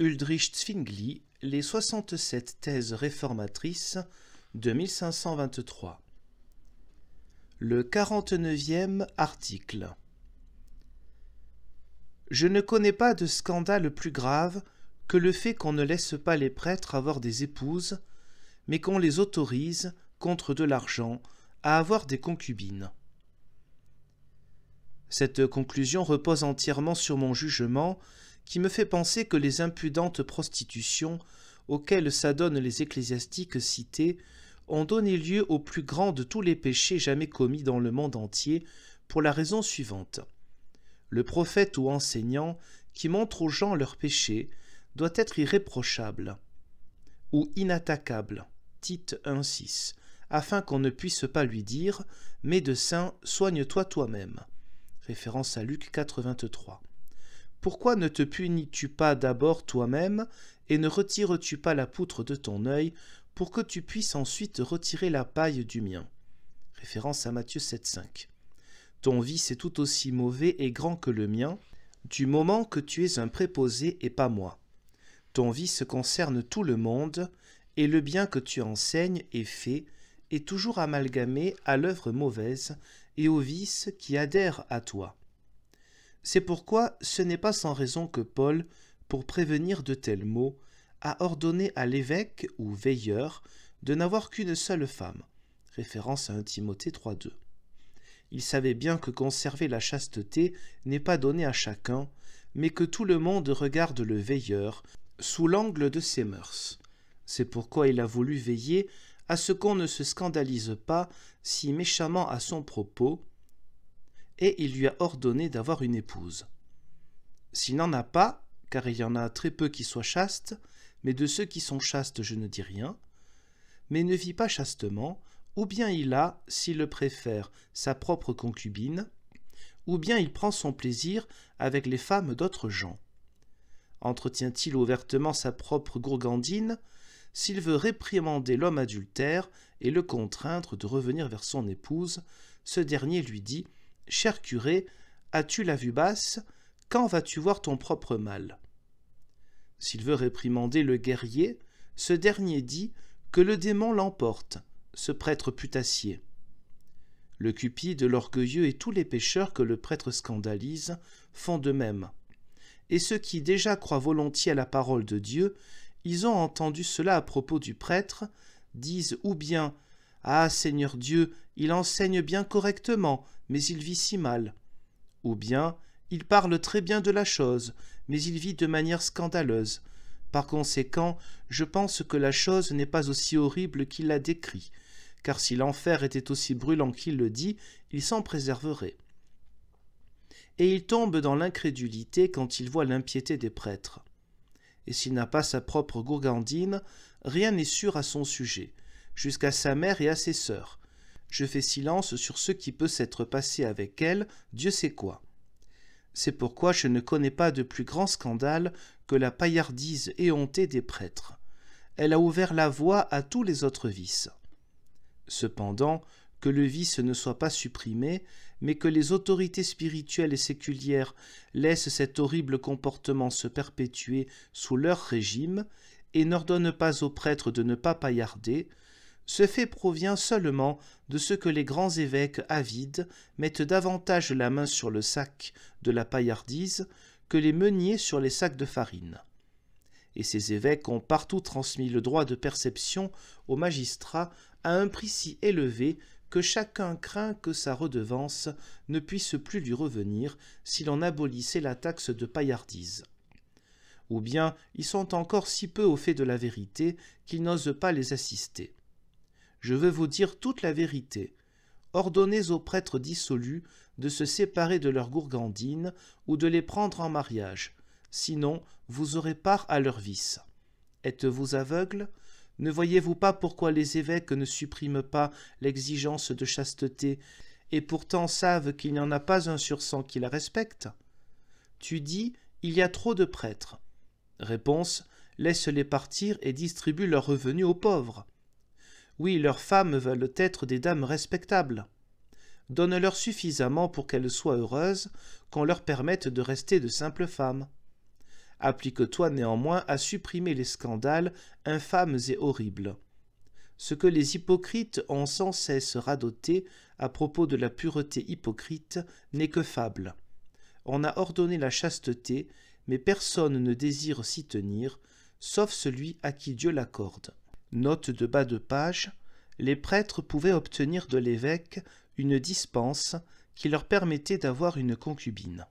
Uldrich Zwingli, Les 67 thèses réformatrices de 1523. Le 49e article. Je ne connais pas de scandale plus grave que le fait qu'on ne laisse pas les prêtres avoir des épouses, mais qu'on les autorise, contre de l'argent, à avoir des concubines. Cette conclusion repose entièrement sur mon jugement qui me fait penser que les impudentes prostitutions auxquelles s'adonnent les ecclésiastiques cités ont donné lieu au plus grand de tous les péchés jamais commis dans le monde entier, pour la raison suivante. Le prophète ou enseignant qui montre aux gens leurs péchés doit être irréprochable ou inattaquable, Tite 1.6, afin qu'on ne puisse pas lui dire Médecin, soigne-toi toi-même. Référence à Luc 83). Pourquoi ne te punis-tu pas d'abord toi-même, et ne retires-tu pas la poutre de ton œil, pour que tu puisses ensuite retirer la paille du mien Référence à Matthieu 7,5. Ton vice est tout aussi mauvais et grand que le mien, du moment que tu es un préposé et pas moi. Ton vice concerne tout le monde, et le bien que tu enseignes et fais est toujours amalgamé à l'œuvre mauvaise et au vice qui adhère à toi. C'est pourquoi ce n'est pas sans raison que Paul, pour prévenir de tels maux, a ordonné à l'évêque ou veilleur de n'avoir qu'une seule femme, référence à 1 Timothée 3.2. Il savait bien que conserver la chasteté n'est pas donné à chacun, mais que tout le monde regarde le veilleur sous l'angle de ses mœurs. C'est pourquoi il a voulu veiller à ce qu'on ne se scandalise pas si méchamment à son propos, et il lui a ordonné d'avoir une épouse. S'il n'en a pas, car il y en a très peu qui soient chastes, mais de ceux qui sont chastes je ne dis rien, mais ne vit pas chastement, ou bien il a, s'il le préfère, sa propre concubine, ou bien il prend son plaisir avec les femmes d'autres gens. Entretient-il ouvertement sa propre gourgandine, s'il veut réprimander l'homme adultère et le contraindre de revenir vers son épouse, ce dernier lui dit Cher curé, as-tu la vue basse Quand vas-tu voir ton propre mal S'il veut réprimander le guerrier, ce dernier dit que le démon l'emporte, ce prêtre putassier. Le cupide, l'orgueilleux et tous les pécheurs que le prêtre scandalise font de même. Et ceux qui déjà croient volontiers à la parole de Dieu, ils ont entendu cela à propos du prêtre, disent ou bien ah Seigneur Dieu, il enseigne bien correctement, mais il vit si mal. Ou bien, il parle très bien de la chose, mais il vit de manière scandaleuse. Par conséquent, je pense que la chose n'est pas aussi horrible qu'il la décrit, car si l'enfer était aussi brûlant qu'il le dit, il s'en préserverait. Et il tombe dans l'incrédulité quand il voit l'impiété des prêtres. Et s'il n'a pas sa propre gourgandine, rien n'est sûr à son sujet jusqu'à sa mère et à ses sœurs. Je fais silence sur ce qui peut s'être passé avec elle, Dieu sait quoi. C'est pourquoi je ne connais pas de plus grand scandale que la paillardise éhontée des prêtres. Elle a ouvert la voie à tous les autres vices. Cependant, que le vice ne soit pas supprimé, mais que les autorités spirituelles et séculières laissent cet horrible comportement se perpétuer sous leur régime, et n'ordonnent pas aux prêtres de ne pas paillarder, ce fait provient seulement de ce que les grands évêques avides mettent davantage la main sur le sac de la paillardise que les meuniers sur les sacs de farine. Et ces évêques ont partout transmis le droit de perception aux magistrats à un prix si élevé que chacun craint que sa redevance ne puisse plus lui revenir si l'on abolissait la taxe de paillardise ou bien ils sont encore si peu au fait de la vérité qu'ils n'osent pas les assister je veux vous dire toute la vérité. Ordonnez aux prêtres dissolus de se séparer de leurs gourgandines ou de les prendre en mariage, sinon vous aurez part à leur vice. Êtes-vous aveugle Ne voyez-vous pas pourquoi les évêques ne suppriment pas l'exigence de chasteté et pourtant savent qu'il n'y en a pas un sur cent qui la respecte Tu dis il y a trop de prêtres. Réponse Laisse-les partir et distribue leurs revenus aux pauvres. Oui, leurs femmes veulent être des dames respectables. Donne-leur suffisamment pour qu'elles soient heureuses, qu'on leur permette de rester de simples femmes. Applique-toi néanmoins à supprimer les scandales infâmes et horribles. Ce que les hypocrites ont sans cesse radoté à propos de la pureté hypocrite n'est que fable. On a ordonné la chasteté, mais personne ne désire s'y tenir, sauf celui à qui Dieu l'accorde. Note de bas de page, les prêtres pouvaient obtenir de l'évêque une dispense qui leur permettait d'avoir une concubine.